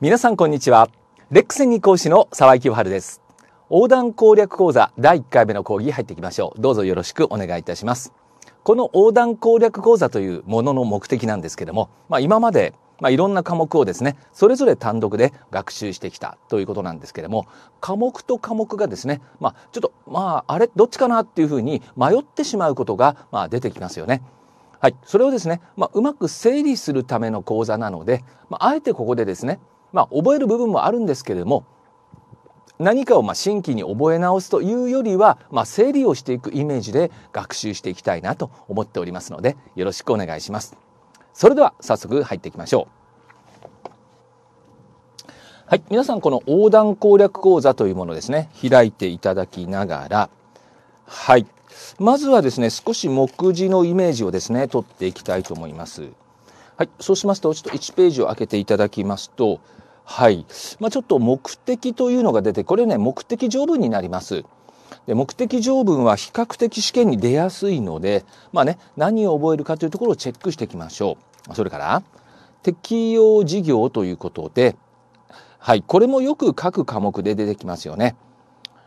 皆さんこんにちは。レックス演技講師の沢井清春です。横断攻略講座第1回目の講義入っていきましょう。どうぞよろしくお願いいたします。この横断攻略講座というものの目的なんですけども、まあ、今までまあ、いろんな科目をですね、それぞれ単独で学習してきたということなんですけども、科目と科目がですね、まあ、ちょっと、まあ、あれ、どっちかなっていうふうに迷ってしまうことが、まあ、出てきますよね。はい。それをですね、まあ、うまく整理するための講座なので、まあ、あえてここでですね、まあ、覚える部分もあるんですけれども何かをまあ新規に覚え直すというよりは、まあ、整理をしていくイメージで学習していきたいなと思っておりますのでよろしくお願いします。それでは早速入っていきましょう。はい。皆さん、この横断攻略講座というものですね、開いていただきながら、はい。まずはですね、少し目次のイメージをですね、取っていきたいと思います。はい。そうしますと、ちょっと1ページを開けていただきますと、はい。まあ、ちょっと目的というのが出て、これね、目的条文になります。で目的条文は比較的試験に出やすいので、まあね、何を覚えるかというところをチェックしていきましょう。それから、適用事業ということで、はい、これもよく各科目で出てきますよね。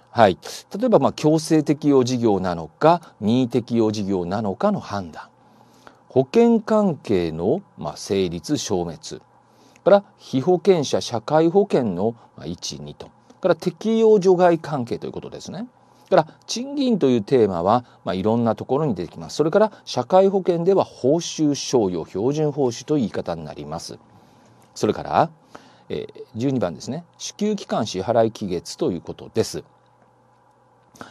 はい、例えばまあ強制適用事業なのか任意適用事業なのかの判断保険関係のまあ成立消滅から被保険者社会保険の12とから適用除外関係ということですね。から賃金というテーマは、まあ、いろんなところに出てきます。それから社会保険では報酬賞与標準報酬という言い方になります。それから、えー、12番ですね支給期間支払期月ということです。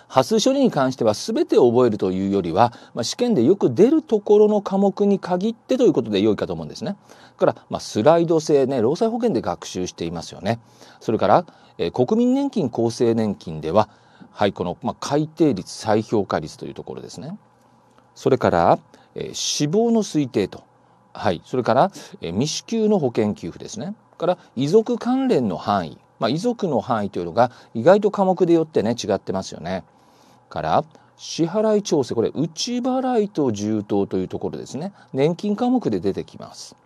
発数処理に関しては全てを覚えるというよりは、まあ、試験でよく出るところの科目に限ってということで良いかと思うんですね。から、まあ、スライド制ね、労災保険で学習していますよね。それから、えー、国民年金厚生年金では、はい、この、まあ、改定率、再評価率というところですね。それから、えー、死亡の推定と。はい、それから、えー、未支給の保険給付ですね。から、遺族関連の範囲。まあ、遺族の範囲というのが意外と科目でよってね違ってますよね。から支払い調整これ内払いと充当というところですね年金科目で出てきます。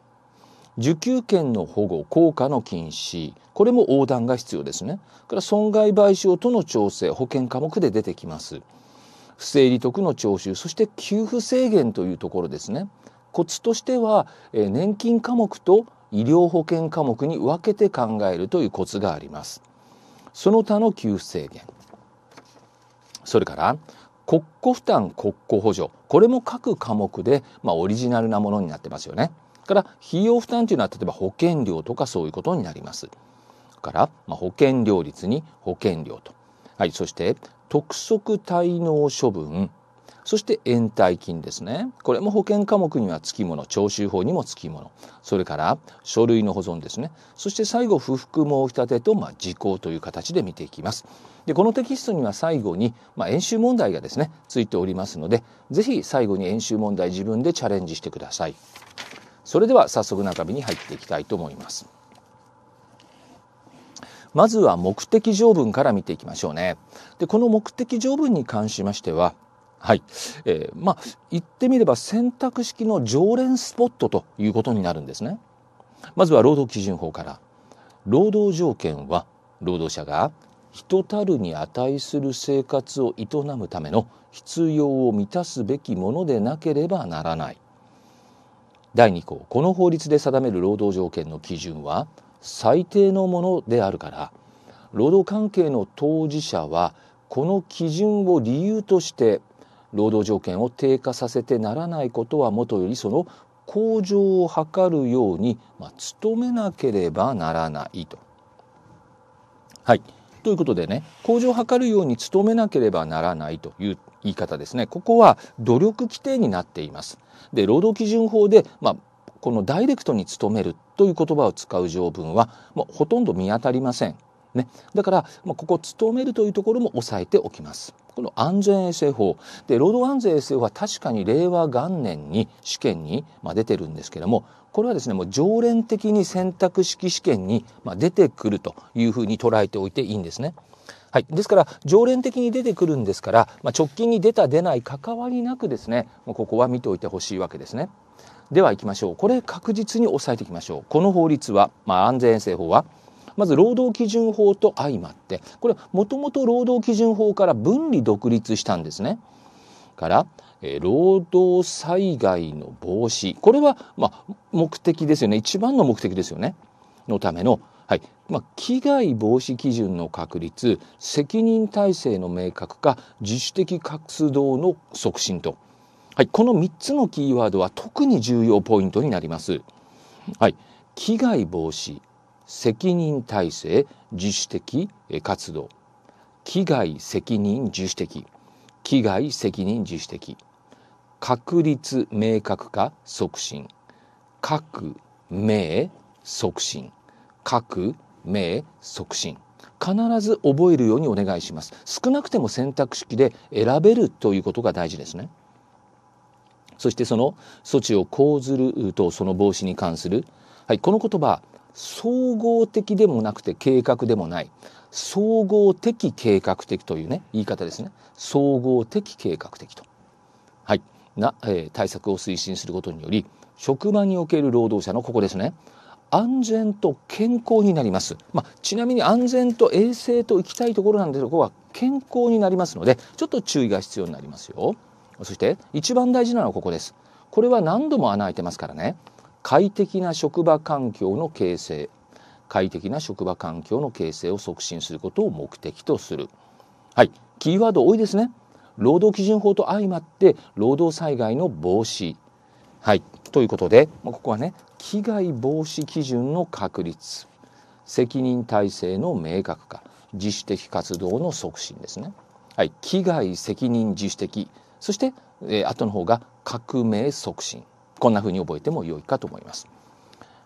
受給権の保護効果の禁止これも横断が必要ですねから損害賠償との調整保険科目で出てきます不正利得の徴収そして給付制限というところですねコツとしてはえ年金科目と医療保険科目に分けて考えるというコツがありますその他の給付制限それから国庫負担国庫補助これも各科目で、まあ、オリジナルなものになってますよねから費用負担というのは例えば保険料とかそういうことになりますから、まあ、保険料率に保険料と、はい、そして特促滞納処分そして延滞金ですねこれも保険科目には付き物徴収法にも付き物それから書類の保存ですねそして最後不服申し立てと、まあ、時効という形で見ていきますでこのテキストには最後に、まあ、演習問題がですねついておりますのでぜひ最後に演習問題自分でチャレンジしてくださいそれでは早速中身に入っていきたいと思いますまずは目的条文から見ていきましょうね。でこの目的条文に関しましてははい。えー、まあ、言ってみれば選択式の常連スポットということになるんですね。まずは労働基準法から。労働条件は、労働者が人たるに値する生活を営むための必要を満たすべきものでなければならない。第2項、この法律で定める労働条件の基準は、最低のものであるから、労働関係の当事者は、この基準を理由として労働条件を低下させてならないことはもとよりその向上を図るように、まあ、努めなければならないと。はいということでね向上を図るように努めなければならないという言い方ですねここは努力規定になっています。で労働基準法で、まあ、このダイレクトに努めるという言葉を使う条文は、まあ、ほとんど見当たりません。ね、だから、まあ、ここ「努める」というところも押さえておきます。この安全衛生法で労働安全衛生法は確かに令和元年に試験に、ま出てるんですけどもこれはですねもう常連的に選択式試験に、ま出てくるというふうに捉えておいていいんですね。はい、ですから常連的に出てくるんですから、まあ、直近に出た出ない関わりなくですねもうここは見ておいてほしいわけですね。では行きましょうこれ確実に押さえていきましょうこの法律は、まあ、安全衛生法はまず労働基準法と相まってこれもともと労働基準法から分離独立したんですね。から、労働災害の防止これは、まあ、目的ですよね一番の目的ですよねのための、はいまあ、危害防止基準の確立責任体制の明確化自主的活動の促進と、はい、この3つのキーワードは特に重要ポイントになります。はい、危害防止責任体制自主的活動危害責任自主的危害責任自主的確率明確化促進各名促進各名促進必ず覚えるようにお願いします少なくても選択式で選べるということが大事ですねそしてその措置を講ずるとその防止に関するはいこの言葉総合的でもなくて計画でもない総合的計画的というね言い方ですね総合的計画的と、はいなえー、対策を推進することにより職場における労働者のここですね安全と健康になります、まあ、ちなみに安全と衛生と行きたいところなんですここは健康になりますのでちょっと注意が必要になりますよそして一番大事なのはここですこれは何度も穴開いてますからね快適な職場環境の形成快適な職場環境の形成を促進することを目的とするはいキーワード多いですね労働基準法と相まって労働災害の防止はいということでここはね危害防止基準の確立責任体制の明確化自主的活動の促進ですねはい危害責任自主的そして、えー、後の方が革命促進こんな風に覚えても良いかと思います。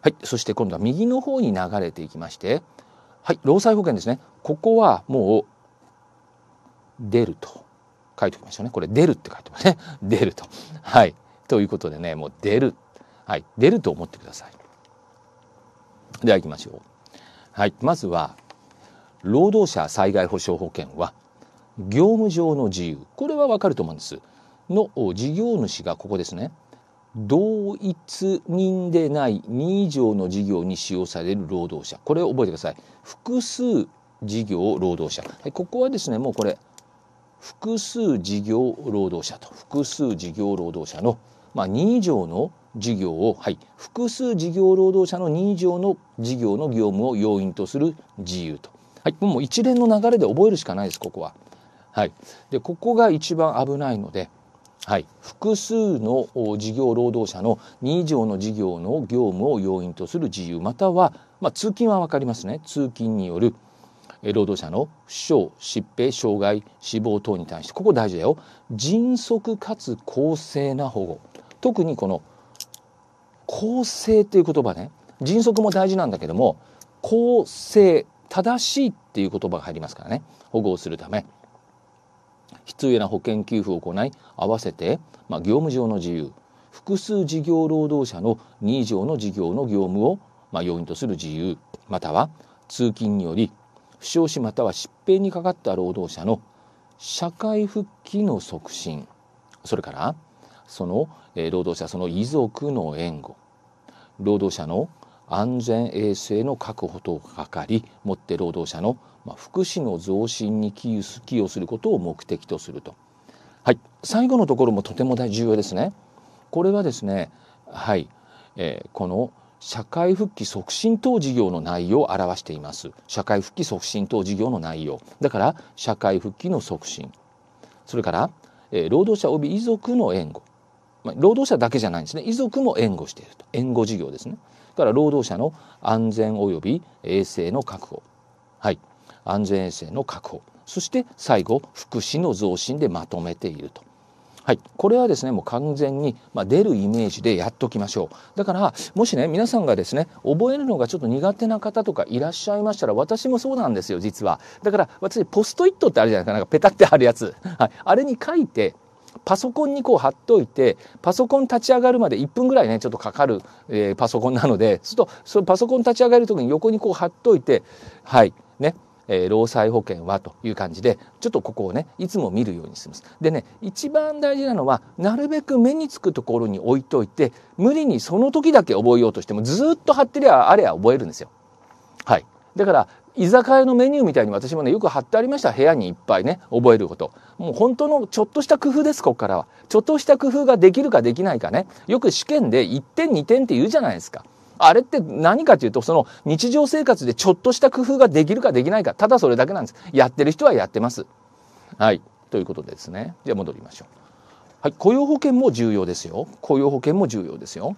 はい、そして今度は右の方に流れていきまして、はい、労災保険ですね。ここはもう出ると書いておきましょうね。これ出るって書いてますね。出ると。はい。ということでね、もう出る。はい、出ると思ってください。では行きましょう。はい、まずは労働者災害保障保険は業務上の自由これはわかると思うんですの事業主がここですね同一人でない2以上の事業に使用される労働者これを覚えてください複数事業労働者ここはですねもうこれ複数事業労働者と複数事業労働者の、まあ、2以上の事業を、はい、複数事業労働者の2以上の事業の業務を要因とする自由と、はい、もう一連の流れで覚えるしかないですここは。はい、でここが一番危ないのではい、複数の事業労働者の2以上の事業の業務を要因とする自由または、まあ、通勤は分かりますね通勤による労働者の負傷疾病障害死亡等に対してここ大事だよ迅速かつ公正な保護特にこの公正という言葉ね迅速も大事なんだけども公正正しいっていう言葉が入りますからね保護をするため必要な保険給付を行い合わせて、まあ、業務上の自由複数事業労働者の2以上の事業の業務を、まあ、要因とする自由または通勤により負傷死または疾病にかかった労働者の社会復帰の促進それからその、えー、労働者その遺族の援護労働者の安全衛生の確保等がかかりもって労働者のまあ、福祉の増進に寄与することを目的とすると。はい、最後のところもとても大重要ですね。これはですね、はい、えー、この社会復帰促進等事業の内容を表しています。社会復帰促進等事業の内容。だから社会復帰の促進。それから、えー、労働者及び遺族の援護。まあ、労働者だけじゃないんですね。遺族も援護していると。援護事業ですね。から労働者の安全及び衛生の確保。はい。安全衛生の確保そして最後福祉の増進でまとめていると。はい、これはですねもう完全に、まあ、出るイメージでやっときましょうだからもしね皆さんがですね覚えるのがちょっと苦手な方とかいらっしゃいましたら私もそうなんですよ実はだから私ポストイットってあるじゃないですかなんかペタってあるやつ、はい、あれに書いてパソコンにこう貼っといてパソコン立ち上がるまで1分ぐらいねちょっとかかる、えー、パソコンなのでするとそのパソコン立ち上がる時に横にこう貼っといてはいねえー、労災保険はという感じで、ちょっとここをね、いつも見るようにしてます。でね、一番大事なのは、なるべく目につくところに置いといて、無理にその時だけ覚えようとしても、ずっと貼ってりゃあれは覚えるんですよ。はい。だから、居酒屋のメニューみたいに私もね、よく貼ってありました。部屋にいっぱいね、覚えること。もう本当のちょっとした工夫です、ここからは。ちょっとした工夫ができるかできないかね。よく試験で1点2点って言うじゃないですか。あれって何かというと、その日常生活でちょっとした工夫ができるかできないか、ただそれだけなんです。やってる人はやってます。はい。ということですね。じゃあ戻りましょう。はい。雇用保険も重要ですよ。雇用保険も重要ですよ。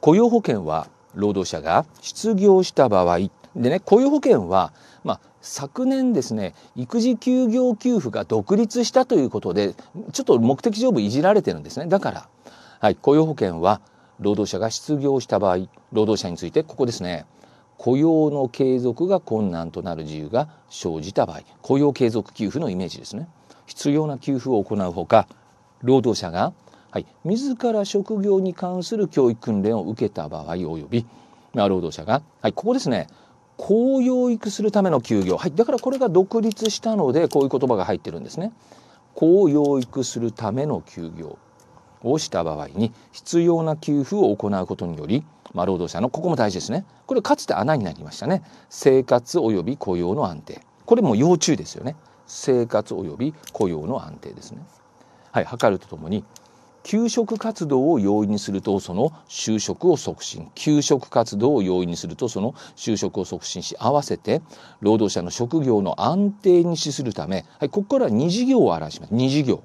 雇用保険は労働者が失業した場合でね雇用保険は、まあ、昨年ですね育児休業給付が独立したということでちょっと目的上部いじられてるんですねだから、はい、雇用保険は労働者が失業した場合労働者についてここですね雇用の継続が困難となる自由が生じた場合雇用継続給付のイメージですね必要な給付を行うほか労働者が、はい、自ら職業に関する教育訓練を受けた場合及び、まあ、労働者が、はい、ここですね公養育するための休業、はい、だからこれが独立したのでこういう言葉が入ってるんですね。公養育するための休業をした場合に必要な給付を行うことにより、まあ、労働者のここも大事ですねこれかつて穴になりましたね生活及び雇用の安定これも要注意ですよね生活及び雇用の安定ですねはい測るとともに求職活動を容易にするとその就職を促進求職活動を容易にするとその就職を促進し合わせて労働者の職業の安定に資するため、はい、ここから二事業を表します二事業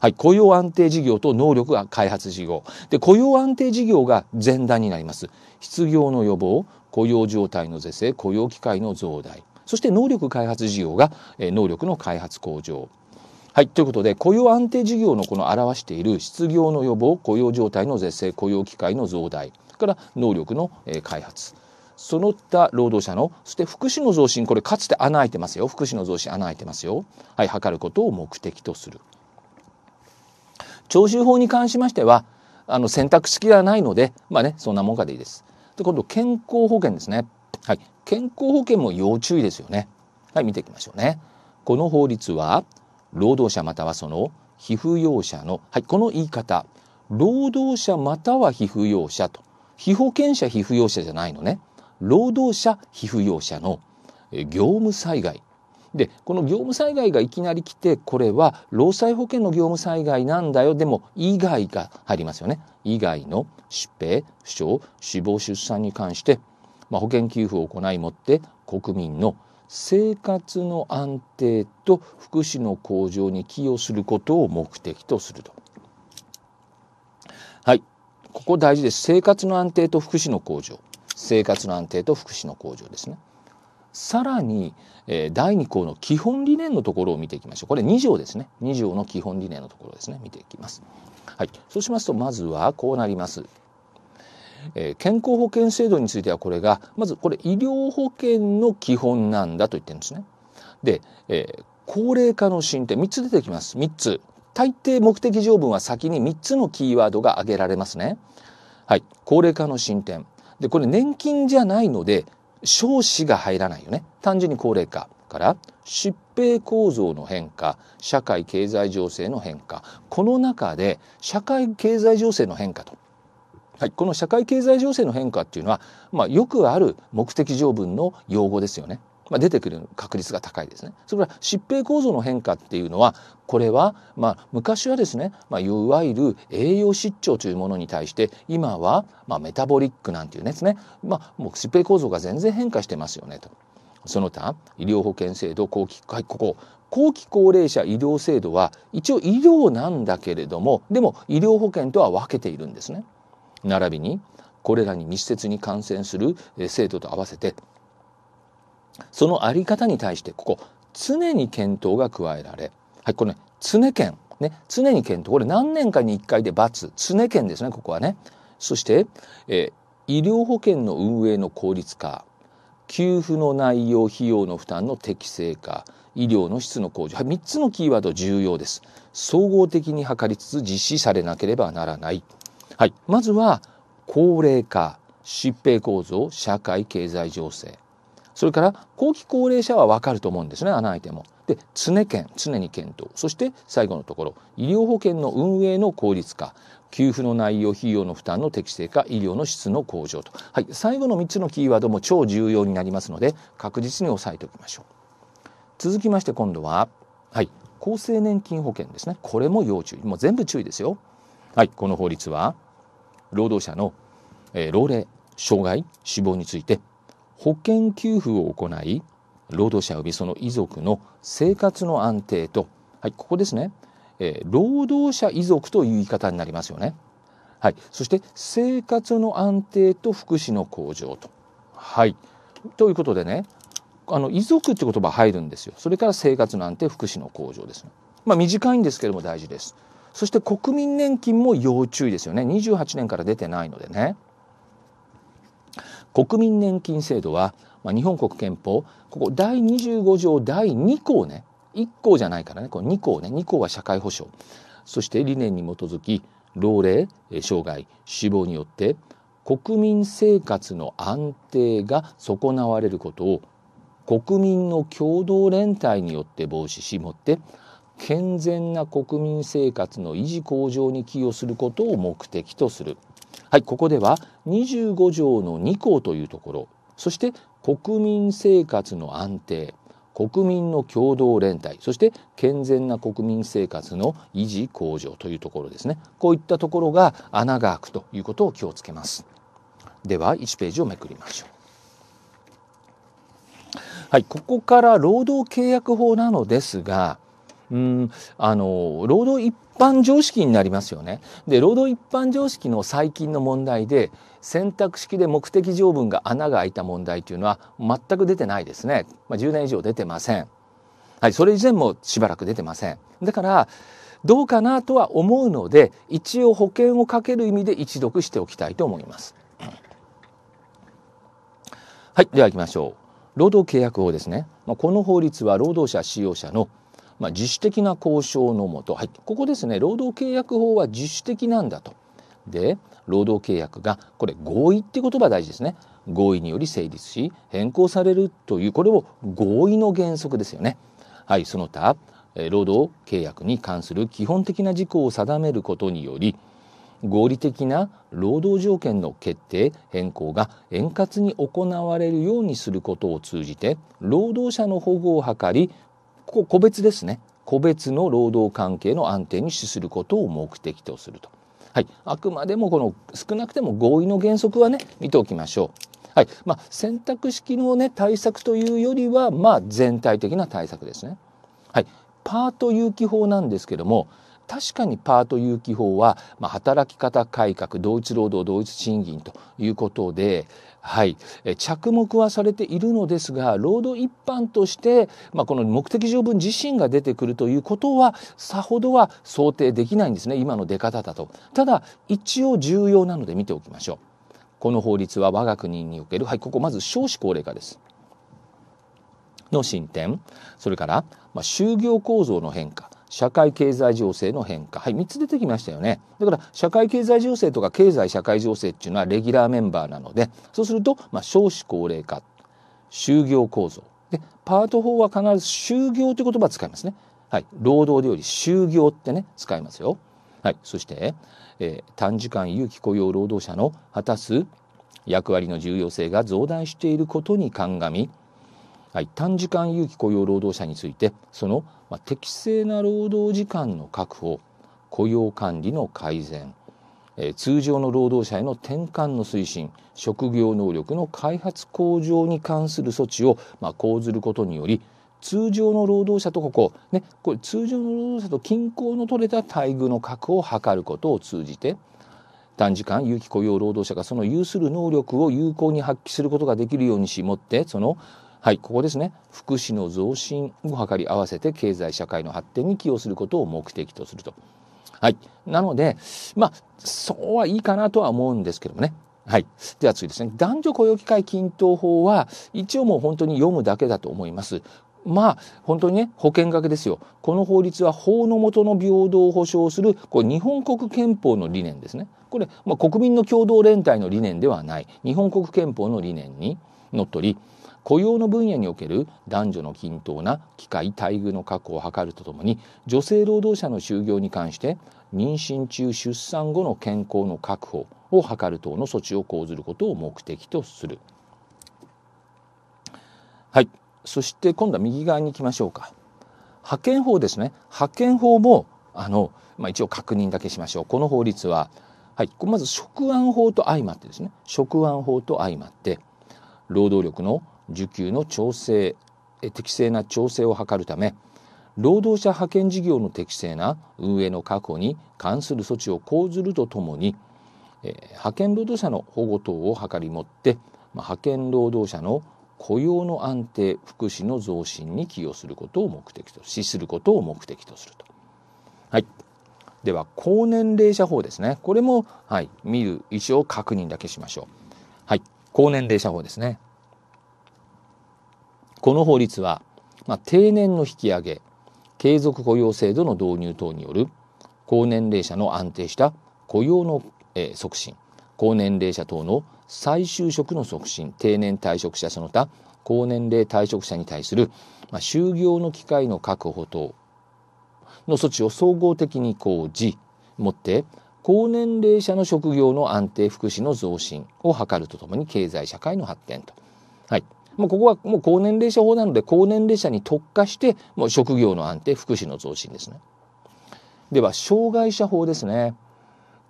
はい、雇用安定事業と能力が開発事業。で、雇用安定事業が前段になります。失業の予防、雇用状態の是正、雇用機会の増大。そして能力開発事業が、えー、能力の開発向上。はい、ということで雇用安定事業のこの表している失業の予防、雇用状態の是正、雇用機会の増大、から能力の、え開発。その他労働者のそして福祉の増進これかつて穴開いてますよ福祉の増進穴開いてますよはい測ることを目的とする徴収法に関しましてはあの選択式ではないのでまあねそんなもんかでいいです。で今度健康保険ですね。はい、健康保険も要注意ですよね。はい見ていきましょうね。この法律は労働者またはその被扶養者の、はい、この言い方労働者または被扶養者と被保険者被扶養者じゃないのね労働者被扶養者の業務災害でこの業務災害がいきなり来てこれは労災保険の業務災害なんだよでも以外が入りますよね以外の疾病負傷死亡出産に関して、まあ、保険給付を行いもって国民の生活の安定と福祉の向上に寄与することを目的とすると。はいここ大事です生活の安定と福祉の向上生活の安定と福祉の向上ですね。さらに、えー、第2項の基本理念のところを見ていきましょう。これ2条ですね。2条の基本理念のところですね。見ていきます。はい。そうしますと、まずはこうなります。えー、健康保険制度についてはこれが、まずこれ医療保険の基本なんだと言ってるんですね。で、えー、高齢化の進展、3つ出てきます。3つ。大抵目的条文は先に3つのキーワードが挙げられますね。はい。高齢化の進展。で、これ年金じゃないので、少子が入らないよね単純に高齢化から疾病構造の変化社会経済情勢の変化この中で社会経済情勢の変化と、はい、この社会経済情勢の変化っていうのは、まあ、よくある目的条文の用語ですよね。まあ、出てくる確率が高いですね。それから疾病構造の変化っていうのはこれは、まあ、昔はですね、まあ、いわゆる栄養失調というものに対して今は、まあ、メタボリックなんていうですね、まあ、もう疾病構造が全然変化してますよねと。その他医療保険制度後期、はい、ここ後期高齢者医療制度は一応医療なんだけれどもでも医療保険とは分けているんですね。並びにこれらに密接に感染する制度と合わせてそのあり方に対してここ常に検討が加えられ、はい、これね常検ね常に検討これ何年かに1回で×常検ですねここはね。そして、えー、医療保険の運営の効率化給付の内容費用の負担の適正化医療の質の向上、はい、3つのキーワード重要です総合的に図りつつ実施されなければならない、はい、まずは高齢化疾病構造社会経済情勢それから後期高齢者は分かると思うんですね穴開いても。で常検常に検討そして最後のところ医療保険の運営の効率化給付の内容費用の負担の適正化医療の質の向上と、はい、最後の3つのキーワードも超重要になりますので確実に押さえておきましょう続きまして今度は、はい、厚生年金保険ですねこれも要注意もう全部注意ですよはいこの法律は労働者の、えー、老齢障害死亡について保険給付を行い労働者及びその遺族の生活の安定と、はい、ここですね、えー、労働者遺族という言い方になりますよね。はい、そして生活の安定と福祉の向上と。はい、ということでねあの遺族って言葉入るんですよ。それから生活の安定福祉の向上ですね。まあ、短いんですけども大事です。そして国民年金も要注意ですよね。28年から出てないのでね。国民年金制度は、まあ、日本国憲法ここ第25条第2項ね1項じゃないからねこの2項ね2項は社会保障そして理念に基づき老齢障害死亡によって国民生活の安定が損なわれることを国民の共同連帯によって防止しもって健全な国民生活の維持向上に寄与することを目的とする。はいここでは25条の2項というところそして国民生活の安定国民の共同連帯そして健全な国民生活の維持向上というところですねこういったところが穴が開くということを気をつけますでは1ページをめくりましょうはいここから労働契約法なのですがうんあの労働一般常識になりますよね。で労働一般常識の最近の問題で選択式で目的条文が穴が開いた問題というのは全く出てないですね。まあ、10年以上出てません。はい、それ以前もしばらく出てません。だからどうかなとは思うので一応保険をかける意味で一読しておきたいと思います。はい、では行きましょう。労働契約法ですね。まあ、この法律は労働者使用者のまあ、自主的な交渉のもと、はい、ここですね労働契約法は自主的なんだと。で労働契約がこれ合意って言葉大事ですね合意により成立し変更されるというこれを合意の原則ですよね。はいその他労働契約に関する基本的な事項を定めることにより合理的な労働条件の決定変更が円滑に行われるようにすることを通じて労働者の保護を図りここ個別ですね個別の労働関係の安定に資することを目的とすると。はい、あくまでもこの少なくても合意の原則はね見ておきましょう。はいまあ、選択式の、ね、対策というよりは、まあ、全体的な対策ですね。はい、パート有機法なんですけども確かにパート有機法は、まあ、働き方改革同一労働同一賃金ということで、はい、着目はされているのですが労働一般として、まあ、この目的条文自身が出てくるということはさほどは想定できないんですね今の出方だと。ただ一応重要なので見ておきましょう。この法律は我が国における、はい、ここまず少子高齢化です。の進展それから、まあ、就業構造の変化社会経済情勢の変化はい3つ出てきましたよねだから社会経済情勢とか経済社会情勢っていうのはレギュラーメンバーなのでそうすると、まあ、少子高齢化就業構造でパート法は必ず就業という言葉を使いますねはい労働でより就業ってね使いますよはいそして、えー、短時間有期雇用労働者の果たす役割の重要性が増大していることに鑑み、はい、短時間有期雇用労働者についてそのまあ、適正な労働時間の確保雇用管理の改善、え通常の労働者への転換の推進職業能力の開発向上に関する措置を、まあ、講ずることにより通常の労働者とここ,、ね、これ通常の労働者と均衡の取れた待遇の確保を図ることを通じて短時間有期雇用労働者がその有する能力を有効に発揮することができるようにしもってそのはい、ここですね福祉の増進を図り合わせて経済社会の発展に寄与することを目的とすると。はい、なのでまあそうはいいかなとは思うんですけどもね。はい、では次ですね男女雇用機会均等法は一応もう本当に読むだけだと思います。まあ本当にね保険がけですよこの法律は法の下の平等を保障するこれ日本国憲法の理念ですねこれ、まあ、国民の共同連帯の理念ではない日本国憲法の理念にのっとり雇用の分野における男女の均等な機会待遇の確保を図るとともに女性労働者の就業に関して妊娠中出産後の健康の確保を図る等の措置を講ずることを目的とする。はいそして今度は右側に行きましょうか。派遣法ですね派遣法もあの、まあ、一応確認だけしましょうこの法律は、はい、まず職安法と相まってですね職安法と相まって労働力の需給の調整適正な調整を図るため労働者派遣事業の適正な運営の確保に関する措置を講ずるとともに、え派遣労働者の保護等を図りもって、ま派遣労働者の雇用の安定福祉の増進に寄与することを目的としすることを目的とすると。はい、では高年齢者法ですねこれも、はい、見る一を確認だけしましょう。高年齢者法ですね。この法律は、まあ、定年の引き上げ、継続雇用制度の導入等による高年齢者の安定した雇用の、えー、促進、高年齢者等の再就職の促進、定年退職者その他高年齢退職者に対する、まあ、就業の機会の確保等の措置を総合的に講じ、もって高年齢者の職業の安定福祉の増進を図るとともに経済社会の発展と。はいもうここはもう高年齢者法なので高年齢者に特化してもう職業の安定福祉の増進ですね。では障害者法ですね。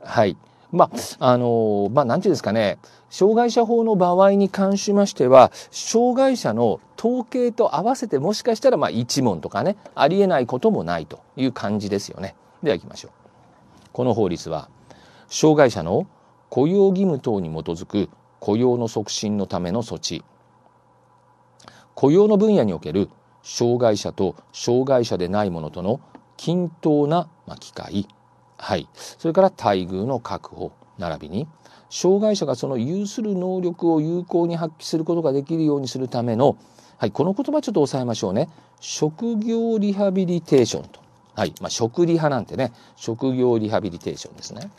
はいまああのまあ何て言うんですかね障害者法の場合に関しましては障害者の統計と合わせてもしかしたらまあ1問とかねありえないこともないという感じですよね。では行きましょう。この法律は障害者の雇用義務等に基づく雇用の促進のための措置雇用の分野における障害者と障害者でない者との均等な機会はいそれから待遇の確保並びに障害者がその有する能力を有効に発揮することができるようにするための、はい、この言葉ちょっと押さえましょうね職業リハビリテーションとはい。まあ、食リ派なんてね、職業リハビリテーションですね。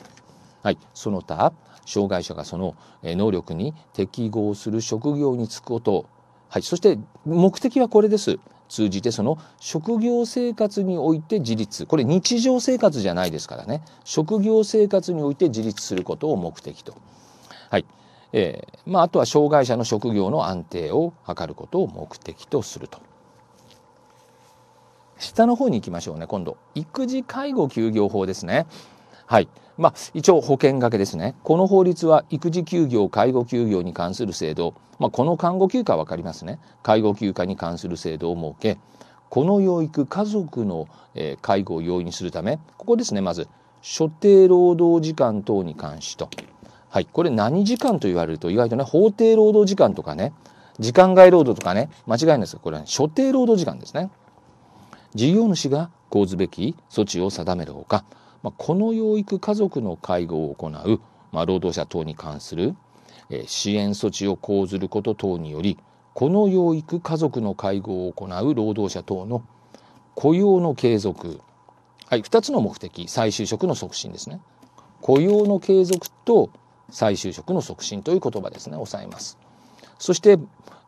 はい。その他、障害者がその能力に適合する職業に就くこと。はい。そして、目的はこれです。通じてその職業生活において自立これ日常生活じゃないですからね職業生活において自立することを目的と、はいえーまあ、あとは障害者の職業の安定を図ることを目的とすると。下の方に行きましょうね今度育児介護休業法ですねはいまあ一応保険掛けですねこの法律は育児休業介護休業に関する制度、まあ、この看護休暇は分かりますね介護休暇に関する制度を設けこの養育家族の介護を容易にするためここですねまず所定労働時間等に関しとはい、これ何時間と言われると意外とね法定労働時間とかね時間外労働とかね間違いないですがこれは、ね、所定労働時間ですね事業主が講ずべき措置を定めるほか、まあ、この養育家族の介護を行う、まあ、労働者等に関する、えー、支援措置を講ずること等によりこの養育家族の介護を行う労働者等の雇用の継続、はい、2つの目的再就職の促進ですね雇用の継続と再就職の促進という言葉ですね抑えますそして、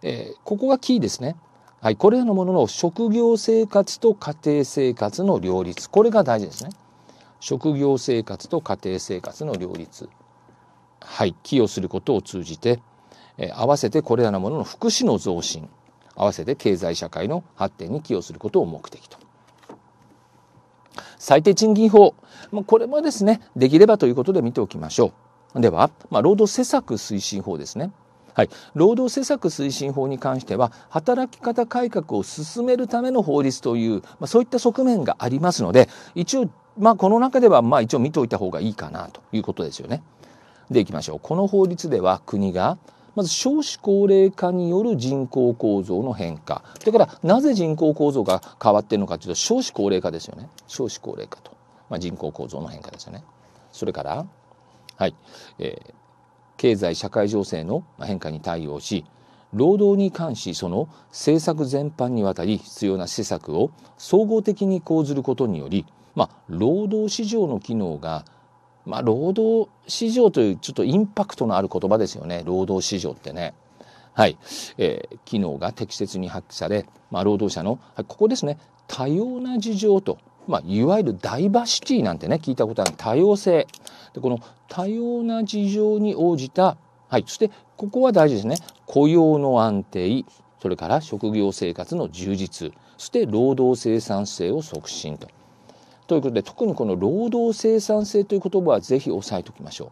えー、ここがキーですねはい、これらのものの職業生活と家庭生活の両立これが大事ですね職業生活と家庭生活の両立はい寄与することを通じて、えー、合わせてこれらのものの福祉の増進合わせて経済社会の発展に寄与することを目的と最低賃金法、まあ、これもですねできればということで見ておきましょうでは、まあ、労働施策推進法ですねはい、労働施策推進法に関しては働き方改革を進めるための法律という、まあ、そういった側面がありますので一応、まあ、この中ではまあ一応見ておいた方がいいかなということですよね。でいきましょうこの法律では国がまず少子高齢化による人口構造の変化それからなぜ人口構造が変わっているのかというと少子高齢化ですよね少子高齢化と、まあ、人口構造の変化ですよねそれからはい、えー、経済社会情勢の変化に対応し労働に関しその政策全般にわたり必要な施策を総合的に講ずることにより、まあ、労働市場の機能が、まあ、労働市場というちょっとインパクトのある言葉ですよね労働市場ってね。はい、えー、機能が適切に発揮され、まあ、労働者の、はい、ここですね多様な事情とまあ、いわゆるダイバーシティなんてね、聞いたことある多様性。で、この多様な事情に応じた、はい、そしてここは大事ですね。雇用の安定、それから職業生活の充実、そして労働生産性を促進と。ということで、特にこの労働生産性という言葉はぜひ押さえておきましょう。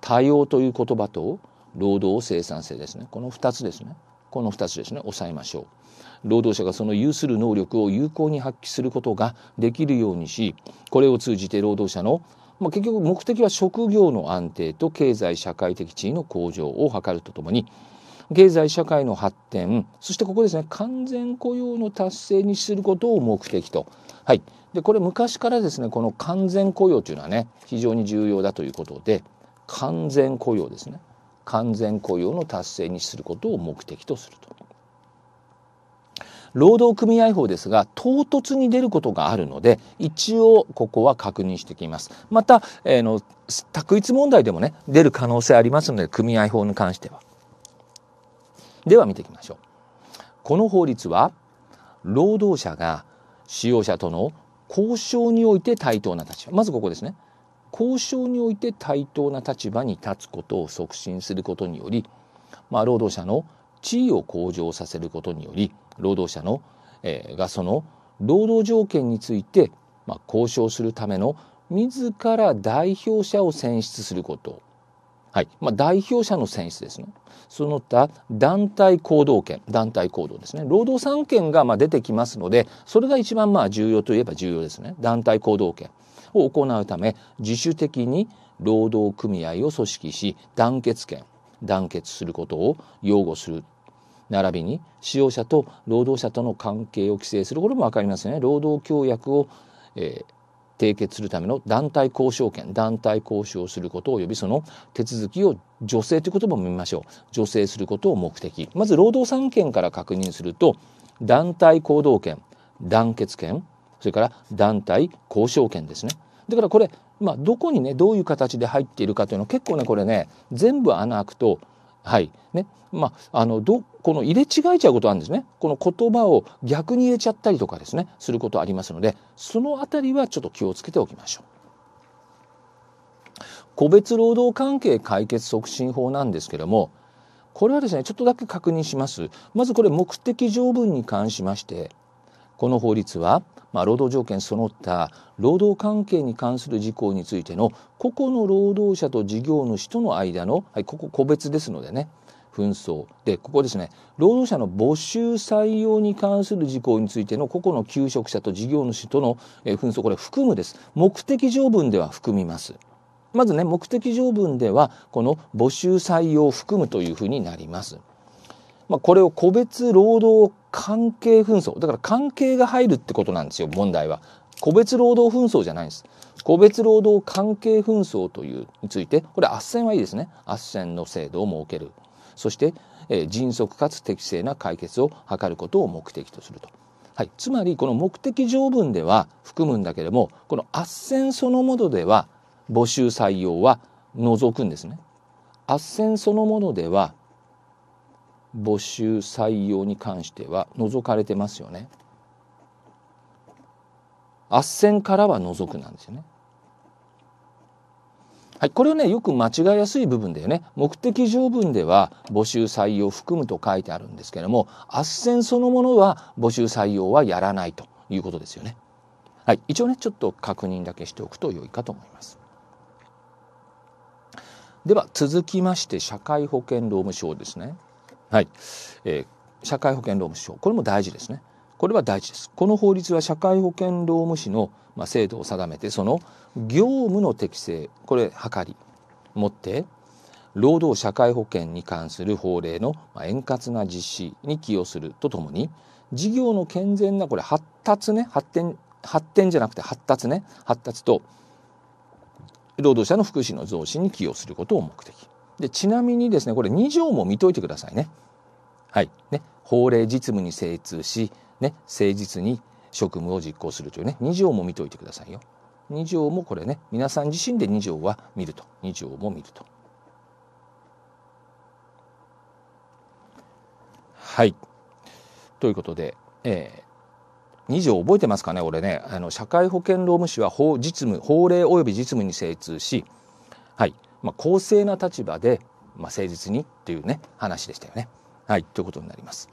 多様という言葉と労働生産性ですね。この2つですね。この2つですね。押さえましょう。労働者がその有する能力を有効に発揮することができるようにしこれを通じて労働者のまあ、結局目的は職業の安定と経済社会的地位の向上を図るとともに経済社会の発展そしてここですね完全雇用の達成にすることを目的と。はい、でこれ昔からですねこの完全雇用というのはね非常に重要だということで完全雇用ですね完全雇用の達成にすることを目的とすると。労働組合法ですが唐突に出ることがあるので一応ここは確認してきます。また、えー、の択一問題でもね出る可能性ありますので組合法に関しては。では見ていきましょう。この法律は労働者が使用者との交渉において対等な立場まずここですね交渉において対等な立場に立つことを促進することにより、まあ、労働者の地位を向上させることにより労働者の、えー、がその労働条件について、まあ、交渉するための自ら代表者を選出することはいまあ、代表者の選出ですねその他団体行動権団体行動ですね労働三権がま出てきますのでそれが一番まあ重要といえば重要ですね団体行動権を行うため自主的に労働組合を組織し団結権団結することを擁護する並びに使用者と労働者との関係を規制するこれも分かりますよね労働協約を、えー、締結するための団体交渉権団体交渉すること及びその手続きを助成ということも見ましょう助成することを目的まず労働三権から確認すると団体行動権団結権それから団体交渉権ですねだからこれ、まあ、どこにねどういう形で入っているかというのは結構ねこれね全部穴開くとはいねまあ、あのどこの入れ違えちゃうことあるんですねこの言葉を逆に入れちゃったりとかですねすることありますのでその辺りはちょっと気をつけておきましょう。個別労働関係解決促進法なんですけどもこれはですねちょっとだけ確認しますまずこれ目的条文に関しましてこの法律はまあ、労働条件その他労働関係に関する事項についての個々の労働者と事業主との間の、はい、ここ個別ですのでね紛争でここですね労働者の募集採用に関する事項についての個々の求職者と事業主との紛争これ含むです目的条文では含みます。まずね目的条文ではこの募集採用を含むというふうになります。まあ、これを個別労働関係紛争だから関係が入るってことなんですよ問題は個別労働紛争じゃないんです個別労働関係紛争というについてこれ斡旋はいいですね斡旋の制度を設けるそして、えー、迅速かつ適正な解決を図ることを目的とすると。はい、つまりこの目的条文では含むんだけれどもこの斡旋そのものでは募集採用は除くんですね。斡旋そのものでは募集採用に関しては除かれてますよね。斡旋からは除くなんですよね。はい、これをねよく間違えやすい部分だよね目的条文では募集採用を含むと書いてあるんですけれども斡旋そのものは募集採用はやらないということですよね。はい、一応ねちょっと確認だけしておくと良いかと思います。では続きまして社会保険労務省ですね。はい、えー、社会保険労務士法これも大事ですねこれは大事ですこの法律は社会保険労務士の、まあ、制度を定めてその業務の適正これ図りもって労働社会保険に関する法令の円滑な実施に寄与するとともに事業の健全なこれ発達ね発展発展じゃなくて発達ね発達と労働者の福祉の増進に寄与することを目的でちなみにですねこれ2条も見といてくださいね。はいね、法令実務に精通し、ね、誠実に職務を実行するというね二条も見ておいてくださいよ。二条もこれね皆さん自身で二条は見ると二条も見ると。はいということで、えー、二条覚えてますかね俺ねあの社会保険労務士は法実務法令及び実務に精通し、はいまあ、公正な立場で、まあ、誠実にというね話でしたよね。はい、ということになります。